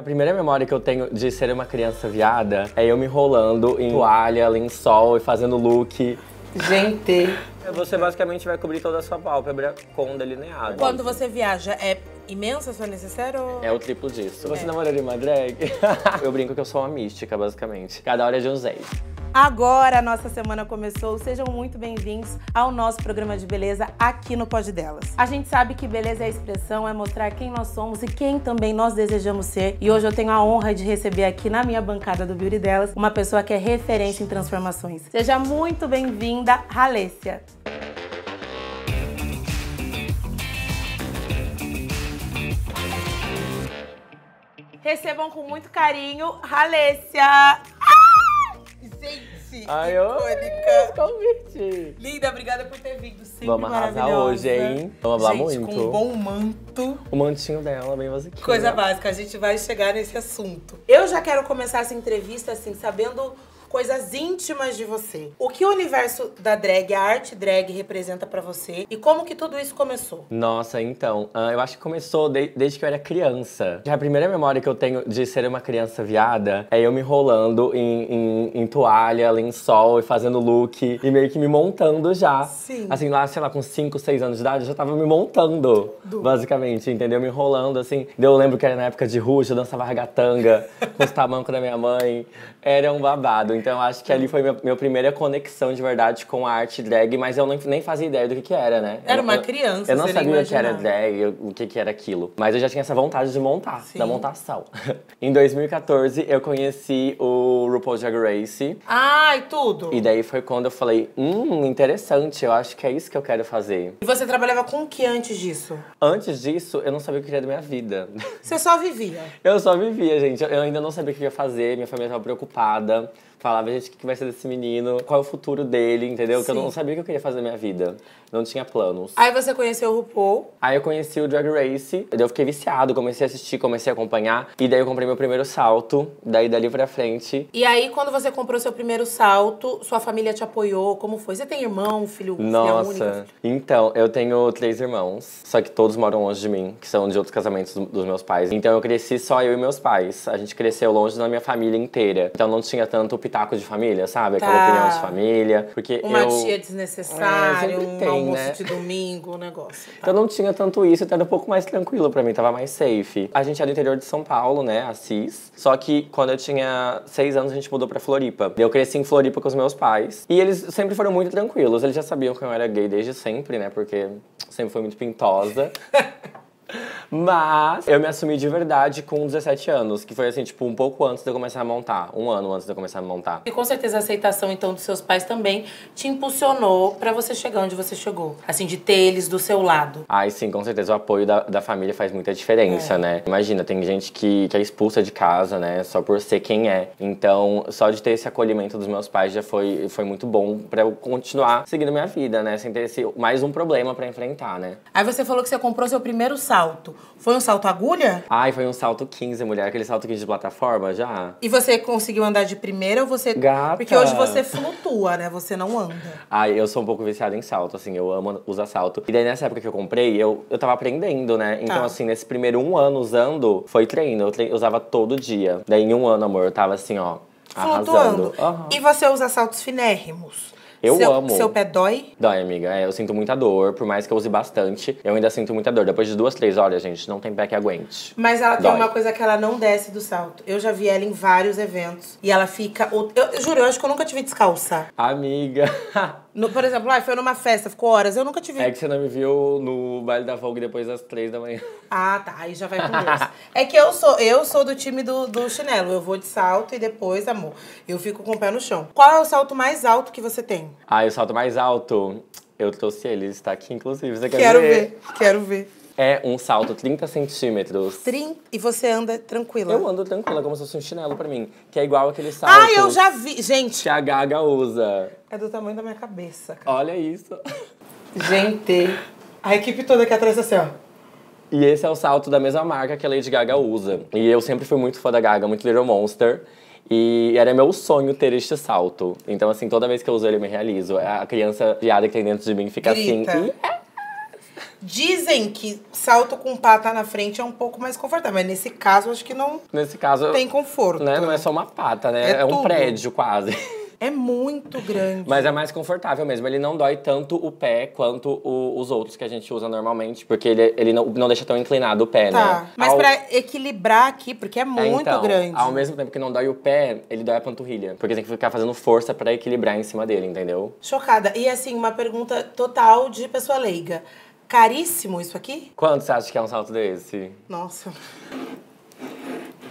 A primeira memória que eu tenho de ser uma criança viada é eu me enrolando em toalha, lençol e fazendo look. Gente! Você basicamente vai cobrir toda a sua pálpebra com delineado. Quando você viaja, é imensa, só necessário? É o triplo disso. Você é. namoraria uma drag? eu brinco que eu sou uma mística, basicamente. Cada hora é de um jeito. Agora a nossa semana começou. Sejam muito bem-vindos ao nosso programa de beleza aqui no Pod Delas. A gente sabe que beleza é expressão, é mostrar quem nós somos e quem também nós desejamos ser. E hoje eu tenho a honra de receber aqui na minha bancada do Beauty Delas uma pessoa que é referência em transformações. Seja muito bem-vinda, Halécia. Recebam com muito carinho, Ralecia. Ah! Gente, Ai, icônica. Convite. Linda, obrigada por ter vindo. Sempre Vamos arrasar hoje, hein? Vamos falar muito. com um bom manto. O mantinho dela, bem basiquinho. Coisa básica, a gente vai chegar nesse assunto. Eu já quero começar essa entrevista, assim, sabendo coisas íntimas de você. O que o universo da drag, a arte drag, representa para você e como que tudo isso começou? Nossa, então, ah, eu acho que começou desde que eu era criança. A primeira memória que eu tenho de ser uma criança viada é eu me enrolando em, em, em toalha, lençol e fazendo look e meio que me montando já. Sim. Assim, lá, sei lá, com 5, 6 anos de idade, eu já tava me montando, Tudo. basicamente, entendeu? Me enrolando, assim. Eu lembro que era na época de rua, eu dançava ragatanga com os tamancos da minha mãe era um babado. Então acho que ali foi minha, minha primeira conexão de verdade com a arte drag, mas eu não, nem fazia ideia do que, que era, né? Era eu, uma criança. Eu, não sabia o que era drag, o que, que era aquilo. Mas eu já tinha essa vontade de montar, Sim. da montação. em 2014, eu conheci o rupaul Drag Race. Ai, tudo! E daí foi quando eu falei: hum, interessante, eu acho que é isso que eu quero fazer. E você trabalhava com o que antes disso? Antes disso, eu não sabia o que era da minha vida. Você só vivia? eu só vivia, gente. Eu ainda não sabia o que ia fazer, minha família estava preocupada sentada Falava, gente, o que vai ser desse menino? Qual é o futuro dele, entendeu? Porque eu não sabia o que eu queria fazer na minha vida. Não tinha planos. Aí você conheceu o RuPaul. Aí eu conheci o Drag Race. Daí eu fiquei viciado, comecei a assistir, comecei a acompanhar. E daí eu comprei meu primeiro salto. Daí dali pra frente. E aí, quando você comprou seu primeiro salto, sua família te apoiou? Como foi? Você tem irmão, filho, é Nossa. filha única? Então, eu tenho três irmãos. Só que todos moram longe de mim, que são de outros casamentos dos meus pais. Então eu cresci só eu e meus pais. A gente cresceu longe da minha família inteira. Então não tinha tanto pitaco de família, sabe? Aquela tá. opinião de família. Porque uma eu... tia desnecessária, é, um tem, almoço né? de domingo, um negócio. Tá. Então não tinha tanto isso, então era um pouco mais tranquilo para mim, tava mais safe. A gente é do interior de São Paulo, né? Assis. Só que quando eu tinha seis anos, a gente mudou pra Floripa. Eu cresci em Floripa com os meus pais. E eles sempre foram muito tranquilos. Eles já sabiam que eu era gay desde sempre, né? Porque sempre foi muito pintosa. Mas eu me assumi de verdade com 17 anos, que foi assim, tipo, um pouco antes de eu começar a montar, um ano antes de eu começar a montar. E com certeza a aceitação então dos seus pais também te impulsionou para você chegar onde você chegou, assim, de ter eles do seu lado. Ai, sim, com certeza o apoio da, da família faz muita diferença, é. né? Imagina, tem gente que, que é expulsa de casa, né, só por ser quem é. Então, só de ter esse acolhimento dos meus pais já foi, foi muito bom para eu continuar seguindo minha vida, né, sem ter esse, mais um problema para enfrentar, né? Aí você falou que você comprou seu primeiro saldo salto. Foi um salto agulha? Ai, foi um salto 15, mulher. Aquele salto 15 de plataforma já. E você conseguiu andar de primeira ou você. Gata. Porque hoje você flutua, né? Você não anda. Ai, eu sou um pouco viciado em salto, assim. Eu amo usar salto. E daí nessa época que eu comprei, eu, eu tava aprendendo, né? Então, ah. assim, nesse primeiro um ano usando, foi treino. Eu, treino, eu usava todo dia. Daí em um ano, amor, eu tava assim, ó. Flutuando. Uhum. E você usa saltos finérrimos? Eu seu, amo. Seu pé dói? Dói, amiga. É, eu sinto muita dor, por mais que eu use bastante, eu ainda sinto muita dor. Depois de duas, três horas, gente, não tem pé que aguente. Mas ela dói. tem uma coisa que ela não desce do salto. Eu já vi ela em vários eventos. E ela fica. Eu, eu juro, eu acho que eu nunca tive descalça. Amiga. No, por exemplo, ah, foi numa festa, ficou horas. Eu nunca tive. É que você não me viu no baile da Vogue depois das três da manhã. Ah, tá. Aí já vai com Deus. é que eu sou, eu sou do time do, do chinelo. Eu vou de salto e depois, amor, eu fico com o pé no chão. Qual é o salto mais alto que você tem? Ah, o salto mais alto. Eu trouxe ele, ele está aqui, inclusive. Você quer quero ver? ver? Quero ver é um salto 30 centímetros. Trin... E você anda tranquila? Eu ando tranquila, como se fosse um chinelo pra mim. Que é igual aquele salto. Ah, eu já vi! Gente! Que a Gaga usa. É do tamanho da minha cabeça, cara. Olha isso. Gente! A equipe toda aqui atrás assim, ó. E esse é o salto da mesma marca que a Lady Gaga usa. E eu sempre fui muito fã da Gaga, muito Little Monster. E era meu sonho ter este salto. Então, assim, toda vez que eu uso ele, eu me realizo. É a criança viada que tem dentro de mim fica assim, Grita. assim. Yeah! É. Dizem que salto com pata na frente é um pouco mais confortável, mas nesse caso acho que não Nesse caso, tem conforto. né, não é só uma pata, né? É, É um prédio quase. É muito grande. Mas é mais confortável mesmo. Ele não dói tanto o pé quanto o- os outros que a gente usa normalmente, porque ele, ele não, não deixa tão inclinado o pé, tá. né? Mas Ao- pra equilibrar aqui, porque é É, muito então, grande. Ao mesmo tempo que não dói o pé, ele dói a panturrilha. Porque tem que ficar fazendo força pra equilibrar em cima dele, entendeu? Chocada. E assim, uma pergunta total de pessoa leiga. Caríssimo isso aqui? Quanto você acha que é um salto desse? Nossa.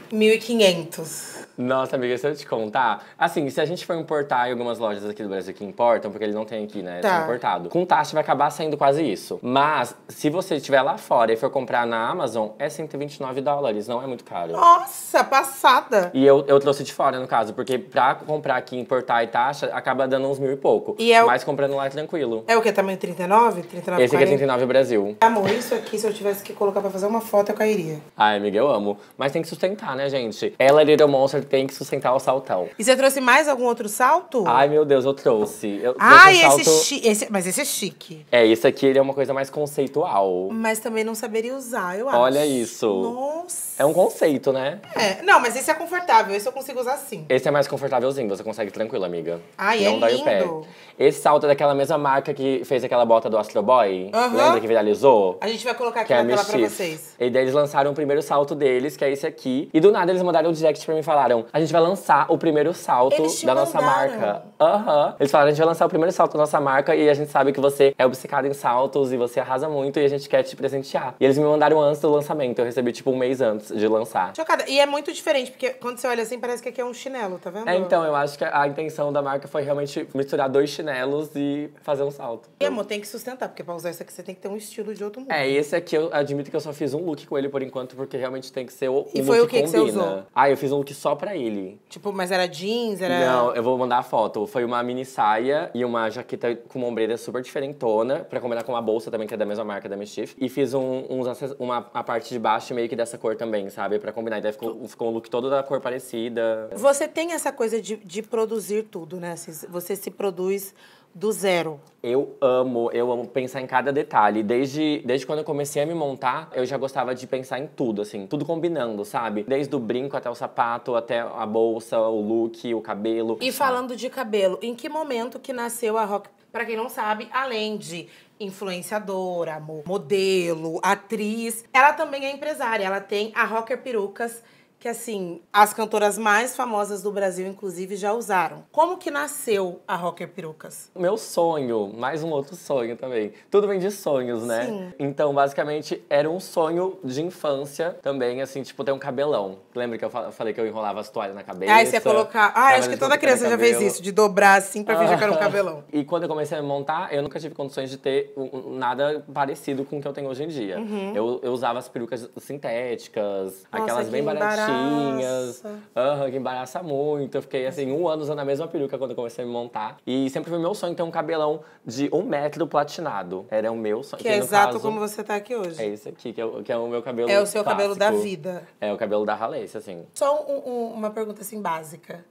1.500. Nossa, amiga, se eu te contar. Assim, se a gente for importar em algumas lojas aqui do Brasil que importam, porque ele não tem aqui, né? Tá. É importado. Com taxa vai acabar saindo quase isso. Mas, se você estiver lá fora e for comprar na Amazon, é 129 dólares, não é muito caro. Nossa, passada! E eu, eu trouxe de fora, no caso, porque pra comprar aqui, importar e taxa, acaba dando uns mil e pouco. E é o... Mas comprando lá é tranquilo. É o que? Tamanho 39? 39 Esse 40? aqui é 39 Brasil. É, amor, isso aqui, se eu tivesse que colocar pra fazer uma foto, eu cairia. Ai, amiga, eu amo. Mas tem que sustentar, né, gente? Ela é Little Monster tem que sustentar o saltão. E você trouxe mais algum outro salto? Ai, meu Deus, eu trouxe. Eu ah, trouxe um esse, chi... esse, Mas esse é chique. É, isso aqui ele é uma coisa mais conceitual. Mas também não saberia usar, eu acho. Olha isso. Nossa. É um conceito, né? É. Não, mas esse é confortável. Esse eu consigo usar sim. Esse é mais confortávelzinho, você consegue tranquilo, amiga. Ai, é não é dói lindo. o pé. Esse salto é daquela mesma marca que fez aquela bota do Astro Boy. Uhum. Lembra que viralizou? A gente vai colocar aqui é na tela pra vocês. E daí eles lançaram o primeiro salto deles, que é esse aqui. E do nada eles mandaram o direct pra mim e falaram: a gente vai lançar o primeiro salto da nossa marca. Aham. Uhum. Eles falaram, a gente vai lançar o primeiro salto da nossa marca e a gente sabe que você é obcecado em saltos e você arrasa muito e a gente quer te presentear. E eles me mandaram antes do lançamento. Eu recebi, tipo, um mês antes de lançar. Chocada. E é muito diferente, porque quando você olha assim, parece que aqui é um chinelo, tá vendo? É, então, eu acho que a intenção da marca foi realmente misturar dois chinelos e fazer um salto. E, amor, tem que sustentar, porque pra usar isso aqui você tem que ter um estilo de outro mundo. É, esse aqui eu admito que eu só fiz um look com ele por enquanto, porque realmente tem que ser o um E foi o que, que, você usou? Ah, eu fiz um look só pra ele. Tipo, mas era jeans, era... Não, eu vou mandar a foto foi uma mini saia e uma jaqueta com uma ombreira super diferentona, pra combinar com uma bolsa também, que é da mesma marca da Mischief. E fiz um, uns, uma, a parte de baixo meio que dessa cor também, sabe? Pra combinar. E daí ficou, ficou um look todo da cor parecida. Você tem essa coisa de, de produzir tudo, né? Você se produz do zero? Eu amo, eu amo pensar em cada detalhe. Desde, desde quando eu comecei a me montar, eu já gostava de pensar em tudo, assim, tudo combinando, sabe? Desde o brinco até o sapato, até a bolsa, o look, o cabelo. E falando de cabelo, em que momento que nasceu a Rock? Para quem não sabe, além de influenciadora, modelo, atriz, ela também é empresária. Ela tem a Rocker Perucas que assim, as cantoras mais famosas do Brasil, inclusive, já usaram. Como que nasceu a Rocker Perucas? Meu sonho, mais um outro sonho também. Tudo vem de sonhos, né? Sim. Então, basicamente, era um sonho de infância também, assim, tipo, ter um cabelão. Lembra que eu falei que eu enrolava as toalhas na cabeça? Aí você ia colocar. Ah, acho que toda criança já fez isso, de dobrar assim pra fingir que era um cabelão. E quando eu comecei a montar, eu nunca tive condições de ter nada parecido com o que eu tenho hoje em dia. Uhum. Eu, eu usava as perucas sintéticas, Nossa, aquelas bem baratinhas pontinhas. Uhum, que embaraça muito. Eu fiquei assim, um ano usando a mesma peruca quando eu comecei a me montar. E sempre foi meu sonho ter um cabelão de um metro platinado. Era o meu sonho. Que, que é exato caso, como você tá aqui hoje. É isso aqui, que é, o, que é o meu cabelo. É o seu clássico. cabelo da vida. É o cabelo da ralência, assim. Só um, um, uma pergunta assim básica.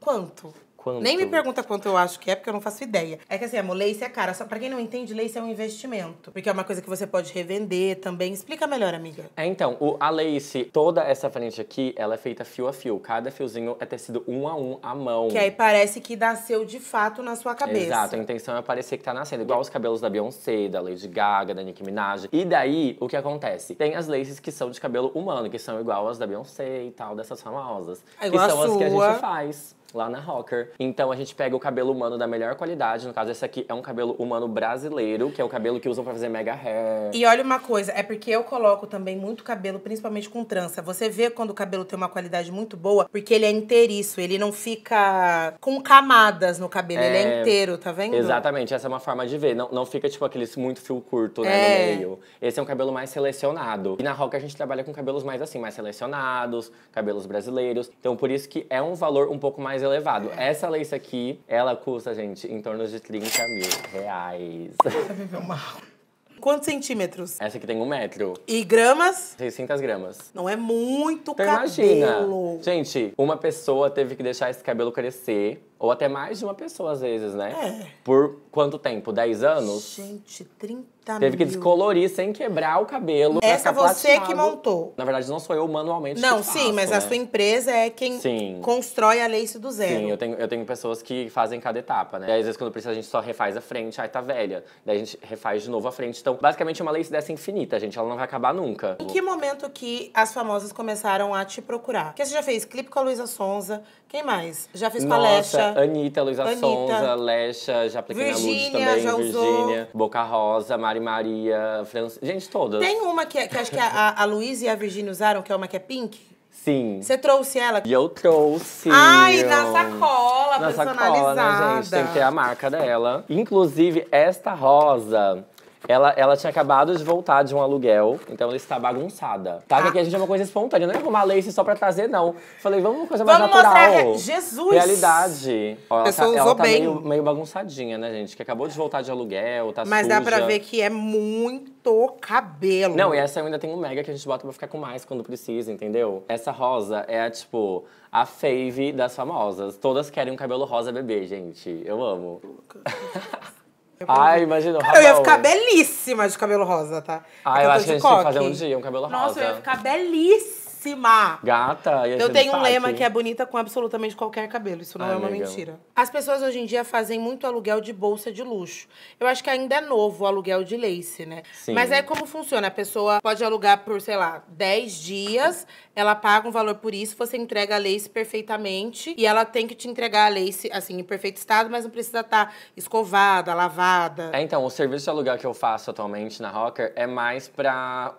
Quanto Quanto? Nem me pergunta quanto eu acho que é, porque eu não faço ideia. É que assim, amor, lace é cara. Só pra quem não entende, lace é um investimento. Porque é uma coisa que você pode revender também. Explica melhor, amiga. É, então, o, a lace, toda essa frente aqui, ela é feita fio a fio. Cada fiozinho é tecido um a um à mão. Que aí parece que nasceu de fato na sua cabeça. Exato, a intenção é parecer que tá nascendo. Igual os cabelos da Beyoncé, da Lady Gaga, da Nicki Minaj. E daí, o que acontece? Tem as laces que são de cabelo humano, que são igual as da Beyoncé e tal, dessas famosas. É igual que são sua. as que a gente faz lá na Rocker. Então a gente pega o cabelo humano da melhor qualidade. No caso, esse aqui é um cabelo humano brasileiro, que é o cabelo que usam para fazer mega hair. E olha uma coisa, é porque eu coloco também muito cabelo, principalmente com trança. Você vê quando o cabelo tem uma qualidade muito boa, porque ele é inteiriço, ele não fica com camadas no cabelo, é... ele é inteiro, tá vendo? Exatamente, essa é uma forma de ver. Não, não fica tipo aquele muito fio curto, né, é... no meio. Esse é um cabelo mais selecionado. E na Rocker a gente trabalha com cabelos mais assim, mais selecionados, cabelos brasileiros. Então por isso que é um valor um pouco mais mais elevado. Essa lace aqui, ela custa, gente, em torno de 30 mil reais. Quantos centímetros? Essa aqui tem um metro. E gramas? 600 gramas. Não é muito então, cabelo. Imagina. Gente, uma pessoa teve que deixar esse cabelo crescer ou até mais de uma pessoa, às vezes, né? É. Por quanto tempo? 10 anos? Gente, 30 Teve que descolorir sem quebrar o cabelo. Essa você platinado. que montou. Na verdade, não sou eu manualmente Não, que faço, sim, mas né? a sua empresa é quem sim. constrói a lace do zero. Sim, eu tenho, eu tenho pessoas que fazem cada etapa, né? E às vezes, quando precisa, a gente só refaz a frente, aí tá velha. Daí a gente refaz de novo a frente. Então, basicamente, é uma lace dessa infinita, gente. Ela não vai acabar nunca. Em que momento que as famosas começaram a te procurar? Porque você já fez clipe com a Luísa Sonza. Quem mais? Já fez Nossa, palestra? Anitta. Anitta, Luísa Anitta. Sonza, Lecha, na Luz também, já Virgínia, Boca Rosa, Mari Maria, França. Gente, todas. Tem uma que, que acho que a, a Luísa e a Virgínia usaram, que é uma que é pink. Sim. Você trouxe ela? E eu trouxe. Ai, na sacola, na personalizada. Sacola, né, gente? Tem que ter a marca dela. Inclusive, esta rosa ela, ela tinha acabado de voltar de um aluguel, então ela está bagunçada. Tá? Que ah. aqui a gente é uma coisa espontânea, não é arrumar lace só pra trazer, não. Falei, vamos uma coisa mais vamos natural. Mostrar re... Jesus! Realidade. Ó, ela Pessoa tá, ela tá bem. Meio, meio, bagunçadinha, né, gente? Que acabou de voltar de aluguel, tá Mas suja. dá pra ver que é muito cabelo. Não, e essa eu ainda tem um mega que a gente bota pra ficar com mais quando precisa, entendeu? Essa rosa é a, tipo, a fave das famosas. Todas querem um cabelo rosa bebê, gente. Eu amo. É Ai, né? imagina. Cara, eu ia ficar belíssima de cabelo rosa, tá? Ah, eu, eu acho que a gente coque. tem que fazer um dia um cabelo Nossa, rosa. Nossa, eu ia ficar belíssima belíssima. Gata. E eu tenho um tá lema que é bonita com absolutamente qualquer cabelo. Isso não ah, é uma legal. mentira. As pessoas hoje em dia fazem muito aluguel de bolsa de luxo. Eu acho que ainda é novo o aluguel de lace, né? Sim. Mas é como funciona. A pessoa pode alugar por, sei lá, 10 dias. Ela paga um valor por isso. Você entrega a lace perfeitamente. E ela tem que te entregar a lace, assim, em perfeito estado. Mas não precisa estar tá escovada, lavada. É, então, o serviço de aluguel que eu faço atualmente na Rocker é mais pra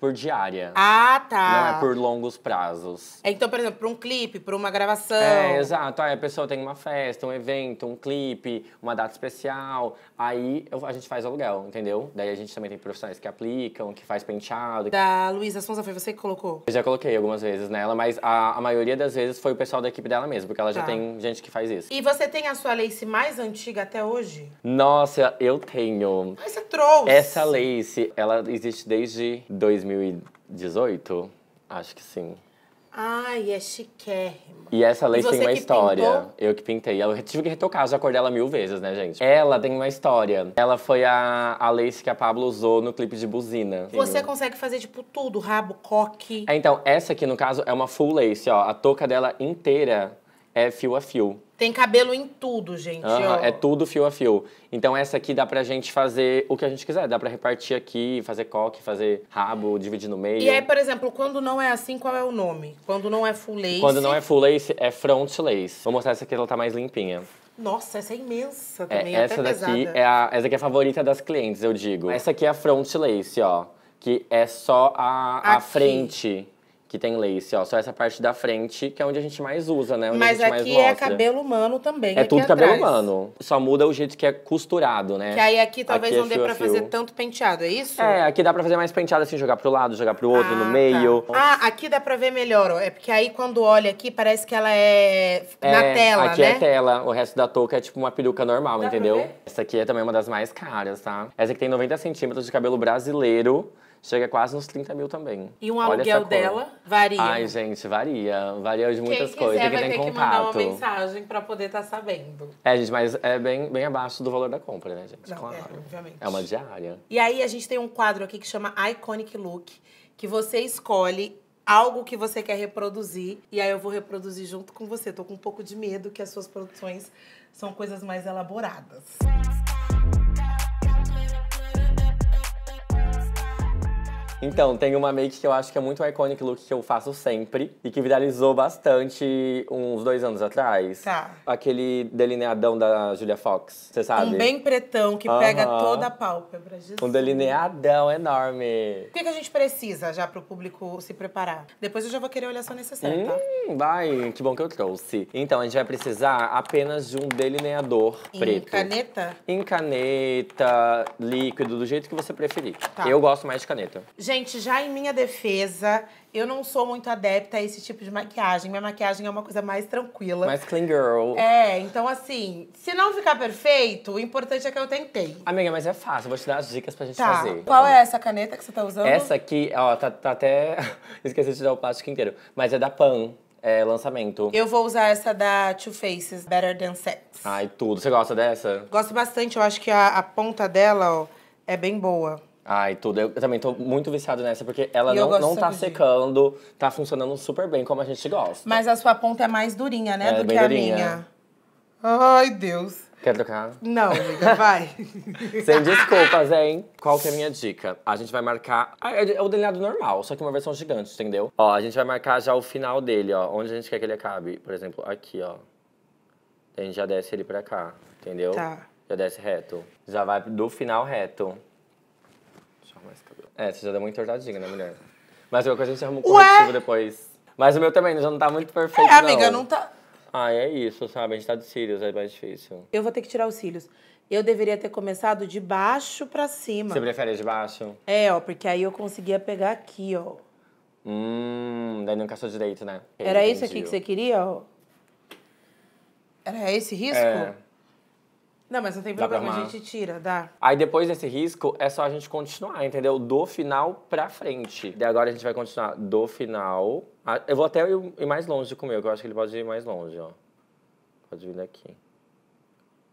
por diária. Ah, tá. Não é por longos prazos. É, então, por exemplo, para um clipe, para uma gravação. É, exato. Aí a pessoa tem uma festa, um evento, um clipe, uma data especial. Aí a gente faz aluguel, entendeu? Daí a gente também tem profissionais que aplicam, que faz penteado. Da Luísa Sonza, foi você que colocou? Eu já coloquei algumas vezes nela, mas a, a maioria das vezes foi o pessoal da equipe dela mesmo, porque ela tá. já tem gente que faz isso. E você tem a sua lace mais antiga até hoje? Nossa, eu tenho. Mas você trouxe. Essa lace, ela existe desde 2018, acho que sim. Ai, é chiquérrimo. E essa lace e tem uma história. Pintou? Eu que pintei. Eu tive que retocar, já acordei ela mil vezes, né, gente? Ela tem uma história. Ela foi a, a lace que a Pablo usou no clipe de Buzina. Você sim. consegue fazer, tipo, tudo. Rabo, coque. É, então, essa aqui, no caso, é uma full lace, ó. A touca dela inteira é fio a fio. Tem cabelo em tudo, gente. Uhum, é tudo fio a fio. Então essa aqui dá pra gente fazer o que a gente quiser. Dá pra repartir aqui, fazer coque, fazer rabo, dividir no meio. E aí, por exemplo, quando não é assim, qual é o nome? Quando não é full lace... Quando não é full lace, é front lace. Vou mostrar essa aqui, ela tá mais limpinha. Nossa, essa é imensa é, também, é, é essa até daqui pesada. é a, Essa aqui é a favorita das clientes, eu digo. Essa aqui é a front lace, ó. Que é só a, a frente que tem lace, assim, ó. Só essa parte da frente, que é onde a gente mais usa, né? Onde Mas a gente aqui mais é cabelo humano também. É tudo atrás. cabelo humano. Só muda o jeito que é costurado, né? Que aí aqui talvez aqui é não é dê pra fazer tanto penteado, é isso? É, aqui dá pra fazer mais penteado assim, jogar pro lado, jogar pro outro, ah, no tá. meio. Tá. Ah, aqui dá pra ver melhor, ó. É porque aí quando olha aqui, parece que ela é, é na tela, aqui é né? Aqui é tela, o resto da touca é tipo uma peruca normal, dá entendeu? Essa aqui é também uma das mais caras, tá? Essa aqui tem 90 centímetros de cabelo brasileiro chega quase nos 30 mil também. E um Olha aluguel dela varia? Ai, gente, varia. Varia de muitas Quem coisas. Quiser, que tem ter contato. que mandar uma mensagem para poder estar tá sabendo. É, gente, mas é bem, bem abaixo do valor da compra, né, gente? Não, claro. É, obviamente. É uma diária. E aí a gente tem um quadro aqui que chama Iconic Look, que você escolhe algo que você quer reproduzir e aí eu vou reproduzir junto com você. Tô com um pouco de medo que as suas produções são coisas mais elaboradas. Música Então, tem uma make que eu acho que é muito um iconic look que eu faço sempre e que viralizou bastante uns dois anos atrás. Tá. Aquele delineadão da Julia Fox, você sabe? Um bem pretão que uh -huh. pega toda a pálpebra. Jesus. Um delineadão enorme. O que, que, a gente precisa já pro público se preparar? Depois eu já vou querer olhar só nesse set, tá? Hum, vai, que bom que eu trouxe. Então, a gente vai precisar apenas de um delineador em preto. Em caneta? Em caneta, líquido, do jeito que você preferir. Tá. Eu gosto mais de caneta. Gente, Gente, já em minha defesa, eu não sou muito adepta a esse tipo de maquiagem. Minha maquiagem é uma coisa mais tranquila. Mais clean girl. É, então assim, se não ficar perfeito, o importante é que eu tentei. Amiga, mas é fácil, vou te dar as dicas pra gente tá. fazer. Qual é essa caneta que você tá usando? Essa aqui, ó, tá, tá até. Esqueci de dar o plástico inteiro. Mas é da Pan. É, lançamento. Eu vou usar essa da Two Faces, Better Than Sex. Ai, tudo. Você gosta dessa? Gosto bastante. Eu acho que a, a ponta dela, ó, é bem boa. Ai, tudo. Eu também tô muito viciado nessa, porque ela não, não tá secando, tá funcionando super bem como a gente gosta. Mas a sua ponta é mais durinha, né? É, do que durinha. a minha. Ai, Deus. Quer trocar? Não, amiga, vai. Sem desculpas, hein? Qual que é a minha dica? A gente vai marcar. Ah, é, é o delineado normal, só que uma versão gigante, entendeu? Ó, a gente vai marcar já o final dele, ó. Onde a gente quer que ele acabe. Por exemplo, aqui, ó. A gente já desce ele pra cá, entendeu? Tá. Já desce reto. Já vai do final reto cabelo. É, você já deu muita tortadinha, né, mulher? Mas eu que a gente arruma um corretivo Ué? depois. Mas o meu também já não tá muito perfeito, É, amiga, não, não tá... Ah, é isso, sabe? A gente tá de cílios, é mais difícil. Eu vou ter que tirar os cílios. Eu deveria ter começado de baixo pra cima. Você prefere de baixo? É, ó, porque aí eu conseguia pegar aqui, ó. Hum, daí não encaixou direito, né? Eu Era entendi. isso aqui que você queria, ó? Era esse risco? É. Não, mas não tem problema, a gente tira, dá. Aí depois desse risco, é só a gente continuar, entendeu? Do final pra frente. E agora a gente vai continuar do final. Eu vou até ir mais longe com o meu, que eu acho que ele pode ir mais longe, ó. Pode vir daqui.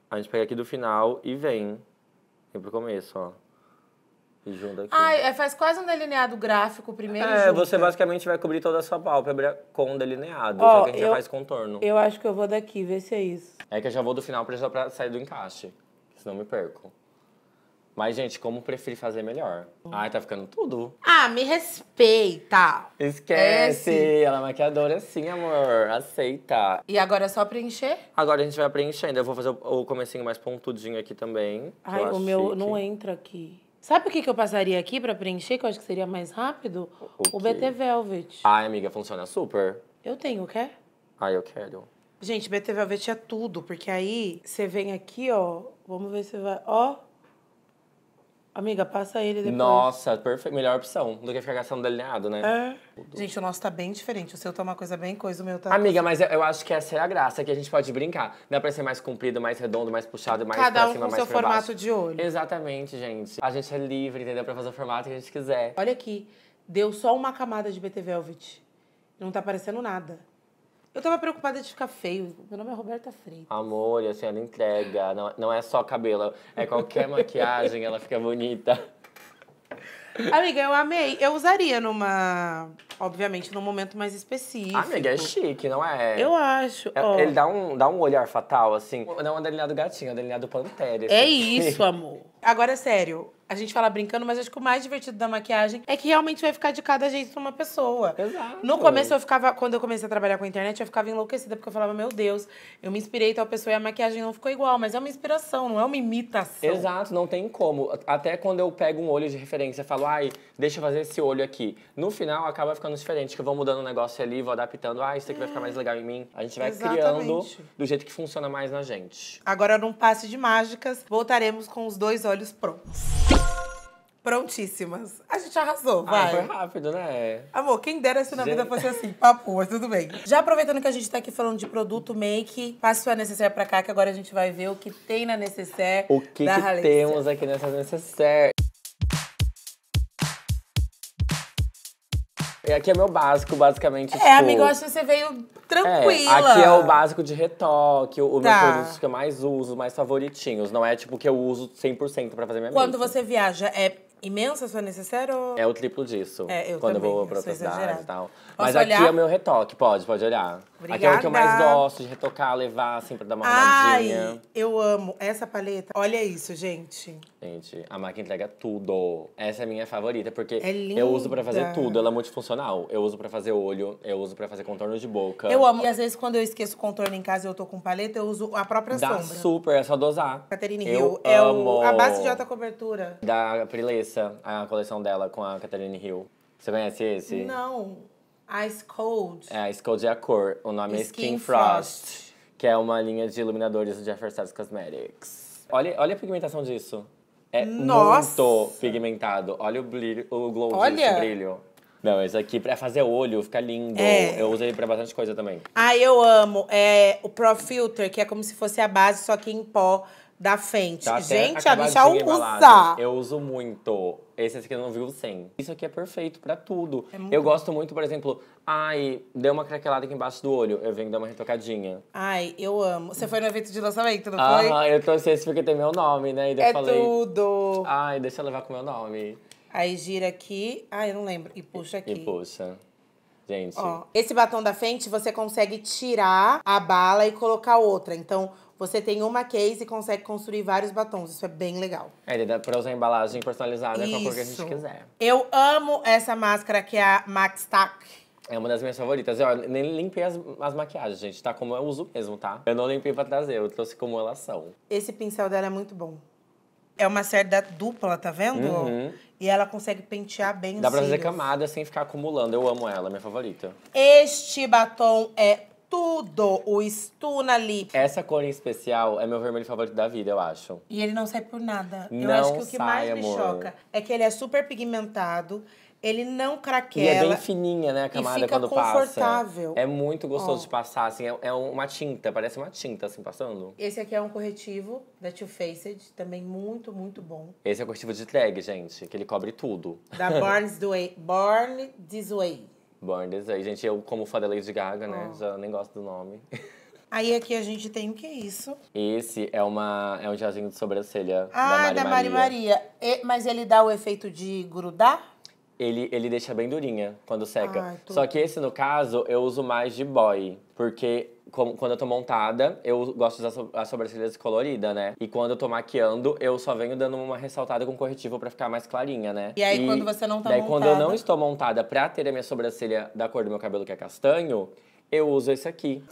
A gente pega aqui do final e vem. Vem pro começo, ó. E aqui. Ah, é, faz quase um delineado gráfico primeiro. É, junta. você basicamente vai cobrir toda a sua pálpebra com um delineado. Ó, só que a gente eu, já faz contorno. Eu acho que eu vou daqui, ver se é isso. É que eu já vou do final pra, só pra sair do encaixe. Senão me perco. Mas, gente, como preferi fazer melhor. Ai, tá ficando tudo. Ah, me respeita. Esquece. Ela é maquiadora sim, amor. Aceita. E agora é só preencher? Agora a gente vai preenchendo. Eu vou fazer o comecinho mais pontudinho aqui também. Ai, o meu não entra aqui. Sabe o que, que eu passaria aqui para preencher, que eu acho que seria mais rápido? O, o BT Velvet. Ai, amiga, funciona super. Eu tenho, quer? Ai, eu quero. Gente, BT Velvet é tudo, porque aí você vem aqui, ó. Vamos ver se vai. Ó, Amiga, passa ele depois. Nossa, Melhor opção do que ficar gastando delineado, né? É. Gente, o nosso tá bem diferente. O seu tá uma coisa bem coisa, o meu tá. Amiga, mas eu, eu acho que essa é a graça, que a gente pode brincar. Dá pra ser mais comprido, mais redondo, mais puxado, mais Cada pra um cima, com seu formato baixo. de olho. Exatamente, gente. A gente é livre, entendeu? Pra fazer o formato que a gente quiser. Olha aqui, deu só uma camada de BT Velvet. Não tá parecendo nada. Eu tava preocupada de ficar feio. Meu nome é Roberta Freitas. Amor, assim, ela entrega. Não, não é só cabelo, é qualquer maquiagem, ela fica bonita. Amiga, eu amei. Eu usaria numa. Obviamente, num momento mais específico. Amiga, é chique, não é? Eu acho. É, oh. Ele dá um, dá um olhar fatal, assim. Não é um delineado gatinho, é um delineado pantera. É assim. isso, amor. Agora, é sério, a gente fala brincando, mas acho que o mais divertido da maquiagem é que realmente vai ficar de cada jeito numa pessoa. Exato. No começo eu ficava, quando eu comecei a trabalhar com a internet, eu ficava enlouquecida, porque eu falava, meu Deus, eu me inspirei tal pessoa e a maquiagem não ficou igual, mas é uma inspiração, não é uma imitação. Exato, não tem como. Até quando eu pego um olho de referência, falo, ai, deixa eu fazer esse olho aqui. No final acaba ficando diferente, que eu vou mudando um negócio ali, vou adaptando, ah, isso aqui é. vai ficar mais legal em mim. A gente vai Exatamente. criando do jeito que funciona mais na gente. Agora, num passe de mágicas, voltaremos com os dois olhos prontos. Prontíssimas. A gente arrasou, vai. foi rápido, né? Amor, quem dera se na vida fosse assim, papo, mas tudo bem. Já aproveitando que a gente tá aqui falando de produto make, passa a necessaire pra cá, que agora a gente vai ver o que tem na necessaire. O que, que temos aqui nessa necessaire. Aqui é meu básico, basicamente. É, tipo, amigo, acho que você veio é, tranquila. É, aqui é o básico de retoque, o, tá. meu produto que eu mais uso, mais favoritinhos. Não é tipo que eu uso 100% pra fazer minha Quando make. você viaja, é imensa, se for necessário? É o triplo disso. É, eu quando também, eu vou para outras cidades e tal. Mas olhar? aqui é o meu retoque, pode, pode olhar. Obrigada. Aqui é o que eu mais gosto de retocar, levar, assim, pra dar uma arrumadinha. Ai, eu amo essa paleta. Olha isso, gente. Gente, a máquina entrega tudo. Essa é a minha favorita, porque é eu uso pra fazer tudo. Ela é multifuncional. Eu uso pra fazer olho, eu uso pra fazer contorno de boca. Eu amo. E às vezes, quando eu esqueço contorno em casa e eu tô com paleta, eu uso a própria Dá sombra. super, é só dosar. Catherine Hill. É amo. O, a base de alta cobertura. Da Prilessa, a coleção dela com a Catherine Hill. Você conhece esse? Não. Ice Cold. É, Ice Cold é a cor. O nome é Skin é Skin Frost, Frost, que é uma linha de iluminadores de Adversaries Cosmetics. Olha, olha a pigmentação disso. É Nossa. muito pigmentado. Olha o, brilho, o glow olha. brilho. Não, esse aqui pra fazer olho, fica lindo. É. Eu uso ele pra bastante coisa também. Ah, eu amo. É o Pro Filter, que é como se fosse a base, só que em pó da frente. Tá Gente, a bicha usa. Eu uso muito. Esse, aqui eu não viu sem. Isso aqui é perfeito pra tudo. É muito eu gosto muito, por exemplo, ai, deu uma craquelada aqui embaixo do olho, eu venho dar uma retocadinha. Ai, eu amo. Você foi no evento de lançamento, não ah, foi? Ah, eu trouxe esse porque tem meu nome, né? E daí é eu falei. tudo! Ai, deixa eu levar com meu nome. Aí gira aqui. Ai, eu não lembro. E puxa aqui. E puxa. Gente. Ó, esse batom da frente você consegue tirar a bala e colocar outra. Então, você tem uma case e consegue construir vários batons. Isso é bem legal. É, ele dá pra usar embalagem personalizada Isso. com a cor que a gente quiser. Eu amo essa máscara que é a Max Tac. É uma das minhas favoritas. Eu nem limpei as, as, maquiagens, gente. Tá como eu uso mesmo, tá? Eu não limpei pra trazer, eu trouxe como elas são. Esse pincel dela é muito bom. É uma da dupla, tá vendo? Uhum. E ela consegue pentear bem Dá pra cílios. fazer camada sem ficar acumulando. Eu amo ela, minha favorita. Este batom é tudo. O Stuna Lip. Essa cor em especial é meu vermelho favorito da vida, eu acho. E ele não sai por nada. Não eu acho que o que sai, mais me choca é que ele é super pigmentado. Ele não craquela. E é bem fininha, né, a camada quando passa. E fica confortável. É muito gostoso oh. de passar, assim. É, é, uma tinta, parece uma tinta, assim, passando. Esse aqui é um corretivo da Too Faced, também muito, muito bom. Esse é o corretivo de drag, gente, que ele cobre tudo. Da Born This Way. Born This Way. Burns. Aí, gente, eu, como fã da Lady Gaga, né? Já nem gosto do nome. Aí aqui a gente tem o que é isso? Esse é, uma, é um jazinho de sobrancelha ah, da Mari da Maria. Maria. E, mas ele dá o efeito de grudar? Ele, ele deixa bem durinha quando seca. tô... Só que esse, no caso, eu uso mais de boy. Porque quando eu tô montada, eu gosto de usar a sobrancelha descolorida, né? E quando eu tô maquiando, eu só venho dando uma ressaltada com corretivo para ficar mais clarinha, né? E aí, e quando você não tá daí, montada... Daí, quando eu não estou montada pra ter a minha sobrancelha da cor do meu cabelo, que é castanho eu uso esse aqui.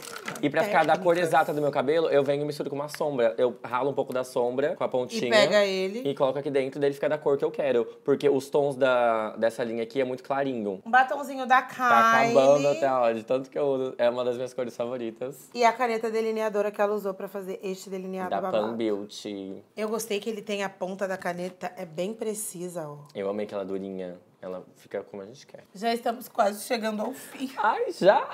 E pra ficar da cor exata do meu cabelo, eu venho e misturo com uma sombra. Eu ralo um pouco da sombra com a pontinha. E pega ele. E coloco aqui dentro, dele fica da cor que eu quero. Porque os tons da, dessa linha aqui é muito clarinho. Um batonzinho da tá Kylie. Tá acabando até hoje, de tanto que eu uso. É uma das minhas cores favoritas. E a caneta delineadora que ela usou pra fazer este delineado da babado. Pan Beauty. Eu gostei que ele tem a ponta da caneta, é bem precisa, ó. Eu amei aquela é durinha. Ela fica como a gente quer. Já estamos quase chegando ao fim. Ai, já?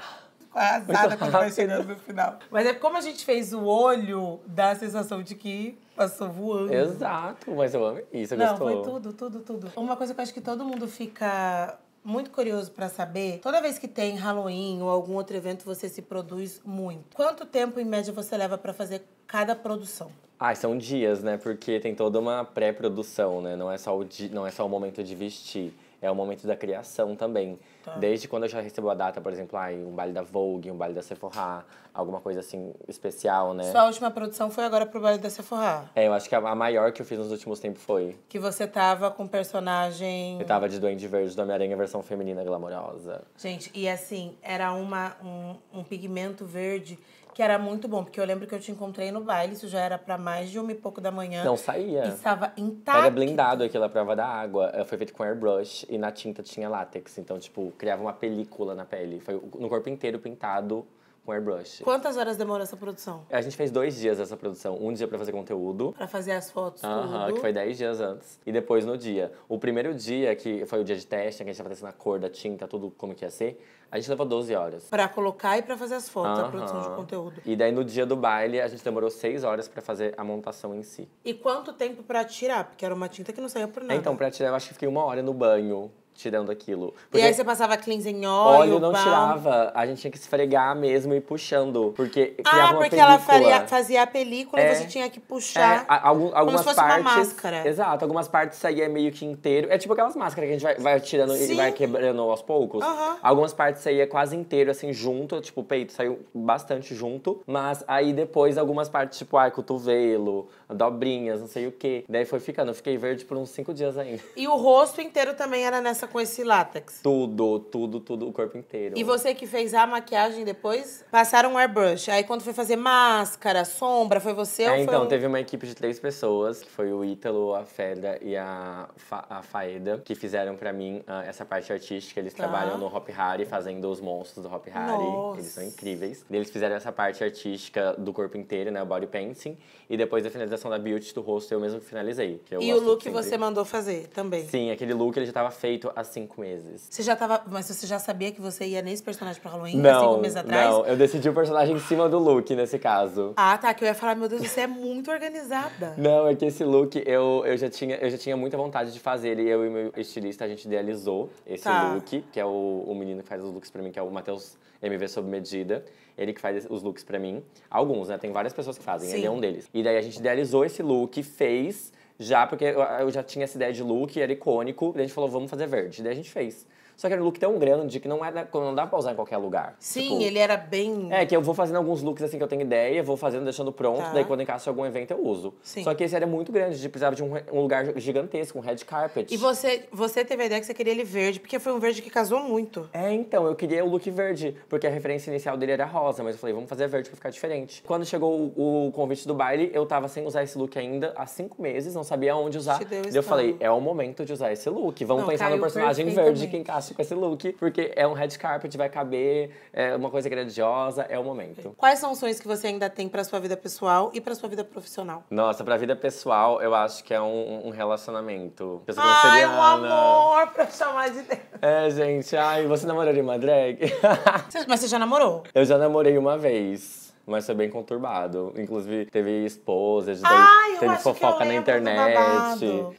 arrasada quando vai chegando no final. Mas é como a gente fez o olho, dá a sensação de que passou voando. Exato, mas eu amei. Isso é Não, gostou? foi tudo, tudo, tudo. Uma coisa que eu acho que todo mundo fica muito curioso para saber, toda vez que tem Halloween ou algum outro evento, você se produz muito. Quanto tempo em média você leva para fazer cada produção? Ah, são dias, né? Porque tem toda uma pré-produção, né? Não é só o di... não é só o momento de vestir é o momento da criação também. Tá. Desde quando eu já recebo a data, por exemplo, ah, um baile da Vogue, um baile da Sephora, alguma coisa assim especial, né? Sua última produção foi agora pro baile da Sephora? É, eu acho que a maior que eu fiz nos últimos tempos foi. Que você tava com personagem. Eu tava de Duende Verde do Homem-Aranha, versão feminina glamourosa. Gente, e assim, era uma, um, um pigmento verde que era muito bom, porque eu lembro que eu te encontrei no baile, isso já era pra mais de uma e pouco da manhã. Não saía. E estava intacto. Era blindado aquilo, prova da água. Eh, foi feito com airbrush e na tinta tinha látex. Então, tipo, criava uma película na pele. Foi no corpo inteiro pintado com airbrush. Quantas horas demorou essa produção? A gente fez dois dias essa produção. Um dia para fazer conteúdo. Para fazer as fotos, Aham, tudo. que foi dez dias antes. E depois no dia. O primeiro dia, que foi o dia de teste, que a gente tava testando a cor da tinta, tudo como que ia ser, a gente levou 12 horas. Para colocar e para fazer as fotos, a produção de conteúdo. E daí no dia do baile, a gente demorou seis horas para fazer a montação em si. E quanto tempo para tirar? Porque era uma tinta que não saía por nada. Então, pra tirar, eu acho que fiquei uma hora no banho tirando aquilo. Porque e aí você passava cleansing óleo? Óleo não tirava. A gente tinha que esfregar mesmo e puxando. Porque ah, criava uma porque ela fazia a película é, e você tinha que puxar. É, a, algum, algumas como se fosse partes, uma máscara. Exato, algumas partes saía é meio que inteiro. É tipo aquelas máscaras que a gente vai, vai tirando Sim. e vai quebrando aos poucos. Uhum. Algumas partes saía é quase inteiro, assim, junto. Tipo, o peito saiu bastante junto. Mas aí depois algumas partes, tipo, ai, ah, cotovelo, dobrinhas, não sei o quê. Daí foi ficando. Eu fiquei verde por uns cinco dias ainda. E o rosto inteiro também era nessa com esse látex? Tudo, tudo, tudo, o corpo inteiro. E você que fez a maquiagem depois, passaram um airbrush. Aí quando foi fazer máscara, sombra, foi você é, ou então, teve uma equipe de três pessoas, que foi o Ítalo, a Feda e a, Fa a Faeda, que fizeram pra mim uh, essa parte artística. Eles tá. trabalham no Hop Harry, fazendo os monstros do Hop Harry. Eles são incríveis. Eles fizeram essa parte artística do corpo inteiro, né, o body painting. E depois da finalização da beauty do rosto, eu mesmo finalizei. e o look sempre... você mandou fazer também? Sim, aquele look ele já estava feito há cinco meses. Você já tava. Mas você já sabia que você ia nesse personagem pra Halloween não, há cinco meses atrás? Não, eu decidi o personagem em cima do look nesse caso. Ah, tá. Que eu ia falar, meu Deus, você é muito organizada. Não, é que esse look eu, eu, já, tinha, eu já tinha muita vontade de fazer ele. Eu e meu estilista, a gente idealizou esse tá. look, que é o, o menino que faz os looks pra mim, que é o Matheus MV Sob Medida. Ele que faz os looks pra mim. Alguns, né? Tem várias pessoas que fazem. Sim. Ele é um deles. E daí a gente idealizou esse look, fez já, porque eu já tinha essa ideia de look, era icônico, daí a gente falou, vamos fazer verde. Daí a gente fez. Só que era um look tão grande que não, era, não dá pra usar em qualquer lugar. Sim, tipo, ele era bem. É, que eu vou fazendo alguns looks assim que eu tenho ideia, vou fazendo, deixando pronto, tá. daí quando encaixo algum evento eu uso. Sim. Só que esse era muito grande, precisava de um, um, lugar gigantesco, um red carpet. E você, você teve a ideia que você queria ele verde, porque foi um verde que casou muito. É, então, eu queria o look verde, porque a referência inicial dele era rosa, mas eu falei, vamos fazer verde pra ficar diferente. Quando chegou o, o convite do baile, eu tava sem usar esse look ainda há cinco meses, não sabia onde usar. Te deu eu falei, é o momento de usar esse look, vamos não, pensar no personagem verde que encaixa com esse look, porque é um red carpet, vai caber, é uma coisa grandiosa, é o momento. Quais são os sonhos que você ainda tem para sua vida pessoal e para sua vida profissional? Nossa, pra vida pessoal, eu acho que é um, um relacionamento. Pessoa ai, um amor pra chamar de Deus. É, gente, ai, você namoraria uma drag? Mas você já namorou? Eu já namorei uma vez mas foi bem conturbado. Inclusive, teve esposas, Ai, ah, teve fofoca na internet.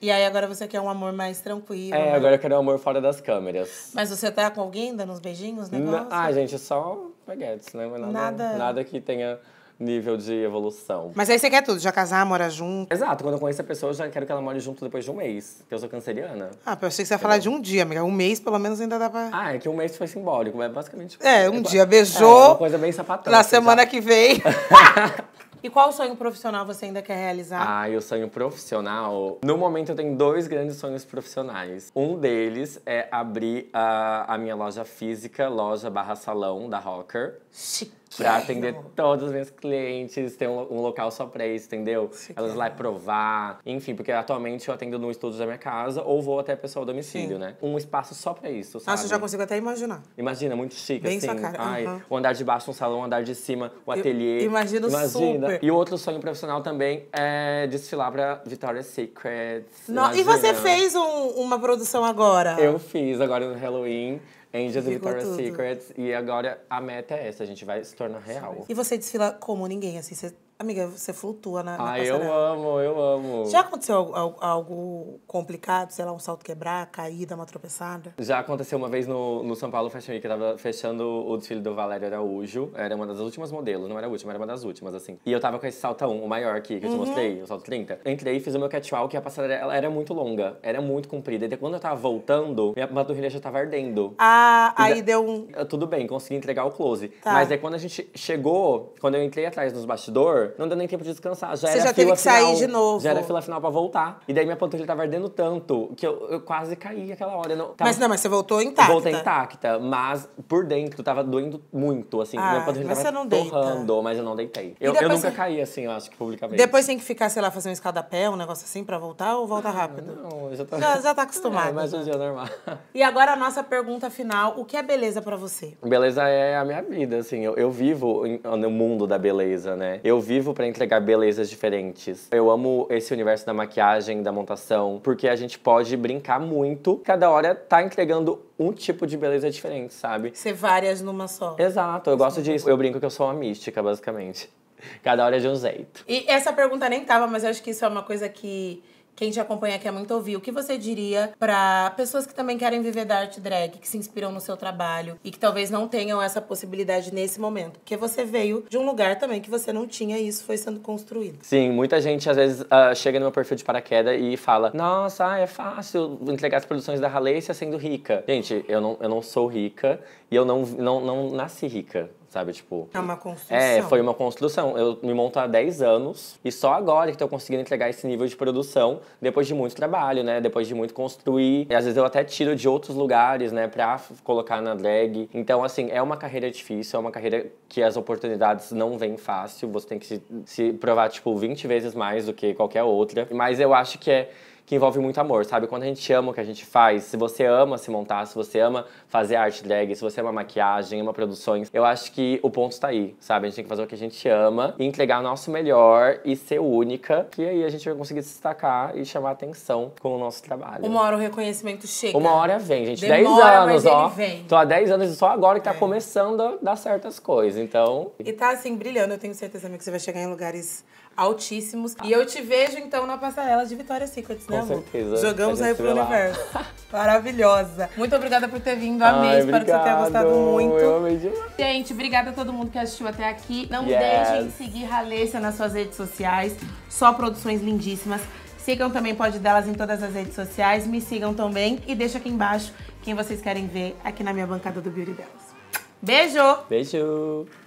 E aí agora você quer um amor mais tranquilo. É, né? agora eu quero um amor fora das câmeras. Mas você tá com alguém dando uns beijinhos, negócio? ah, gente, é só baguetes, né? Mas nada, nada... nada que tenha nível de evolução. Mas aí você quer tudo, já casar, morar junto. Exato, quando eu conheço a pessoa, eu já quero que ela more junto depois de um mês, porque eu sou canceriana. Ah, eu achei que você ia falar de um dia, amiga. Um mês, pelo menos, ainda dá pra. Ah, é que um mês foi simbólico, mas basicamente. É, um é, dia é, beijou. É, uma coisa bem sapatão. Na assim, semana já... que vem. E qual sonho profissional você ainda quer realizar? Ah, o sonho profissional. No momento eu tenho dois grandes sonhos profissionais. Um deles é abrir a, a minha loja física, loja barra salão da Rocker. Chique para atender todos os meus clientes, ter um, um local só para isso, entendeu? Elas lá provar, enfim, porque atualmente eu atendo no estúdio da minha casa ou vou até pessoal domicílio, Sim. né? Um espaço só para isso, ah, sabe? já consigo até imaginar. Imagina, muito chique, Bem assim. Sua cara. Ai, uhum. O andar de baixo, um salão, o andar de cima, o ateliê. Imagina, imagina. super. E outro sonho profissional também é desfilar para Victoria's Secret. não e você fez um, uma produção agora? Eu fiz, agora no Halloween. Angels do Victoria's tudo. E agora a meta é essa, a gente vai se tornar real. E você desfila como ninguém, assim, você Amiga, você flutua na, na Ah, passarela. eu amo, eu amo. Já aconteceu algo, algo, complicado? Sei lá, um salto quebrar, caída, uma tropeçada? Já aconteceu uma vez no, no São Paulo Fashion Week, que tava fechando o desfile do Valério Araújo. Era uma das últimas modelos, não era a última, era uma das últimas, assim. E eu tava com esse salto 1, o maior aqui, que eu te uhum. mostrei, o salto 30. Entrei, fiz o meu catwalk e a passarela era muito longa, era muito comprida. E quando eu tava voltando, minha panturrilha já tava ardendo. Ah, e aí deu um... Ah, tudo bem, consegui entregar o close. Tá. Mas aí é quando a gente chegou, quando eu entrei atrás nos bastidores, não deu nem tempo de descansar. Já Você já teve que sair final, de novo. Já era fila final pra voltar. E daí minha panturrilha tava ardendo tanto que eu, eu quase caí aquela hora. Não, tava... Mas não, mas você voltou intacta. Voltei intacta, mas por dentro tava doendo muito, assim. Ah, minha panturrilha mas tava você não torrando, deita. mas eu não deitei. Eu, eu nunca caí assim, eu acho que publicamente. Depois tem que ficar, sei lá, fazer um escada-pé, um negócio assim pra voltar ou volta ah, rápido? Não, já tô... Já, já tá acostumado. É, mas hoje é normal. E agora a nossa pergunta final, o que é beleza pra você? Beleza é a minha vida, assim. Eu, eu vivo no mundo da beleza, né? Eu vivo vivo para entregar belezas diferentes. Eu amo esse universo da maquiagem, da montação, porque a gente pode brincar muito. Cada hora tá entregando um tipo de beleza diferente, sabe? Ser várias numa só. Exato, eu gosto disso. Eu brinco que eu sou uma mística, basicamente. Cada hora é de um jeito. E essa pergunta nem tava, mas eu acho que isso é uma coisa que quem te acompanha quer muito ouvir, o que você diria para pessoas que também querem viver da arte drag, que se inspiram no seu trabalho e que talvez não tenham essa possibilidade nesse momento? Porque você veio de um lugar também que você não tinha e isso foi sendo construído. Sim, muita gente às vezes uh, chega no meu perfil de paraquedas e fala: Nossa, ah, é fácil entregar as produções da Halêcia sendo rica. Gente, eu não, eu não sou rica e eu não, não, não nasci rica sabe? Tipo. É uma é, construção. É, foi uma construção. Eu me monto há 10 anos e só agora que estou conseguindo entregar esse nível de produção, depois de muito trabalho, né? Depois de muito construir. E às vezes eu até tiro de outros lugares, né, pra colocar na drag. Então, assim, é uma carreira difícil, é uma carreira que as oportunidades não vêm fácil. Você tem que se, se provar, tipo, 20 vezes mais do que qualquer outra. Mas eu acho que é que envolve muito amor, sabe? Quando a gente ama o que a gente faz, se você ama se montar, se você ama fazer arte drag, se você ama maquiagem, ama produções, eu acho que o ponto está aí, sabe? A gente tem que fazer o que a gente ama e entregar o nosso melhor e ser única, que aí a gente vai conseguir se destacar e chamar atenção com o nosso trabalho. Uma hora o reconhecimento chega. Uma hora vem, gente. Demora, 10 anos, ó. Vem. Tô há 10 anos e só agora que tá é. começando a dar certas coisas, então. E tá assim, brilhando, eu tenho certeza que você vai chegar em lugares altíssimos. E eu te vejo, então, na passarela de Vitória Secrets, né, Com certeza. Jogamos aí pro universo. Maravilhosa. Muito obrigada por ter vindo. Amei. Ai, Espero obrigado. que você tenha gostado muito. Eu amei demais. Gente, obrigada a todo mundo que assistiu até aqui. Não yes. deixem de seguir Ralessa nas suas redes sociais. Só produções lindíssimas. Sigam também Pode Delas em todas as redes sociais. Me sigam também. E deixa aqui embaixo quem vocês querem ver aqui na minha bancada do Beauty Delas. Beijo! Beijo!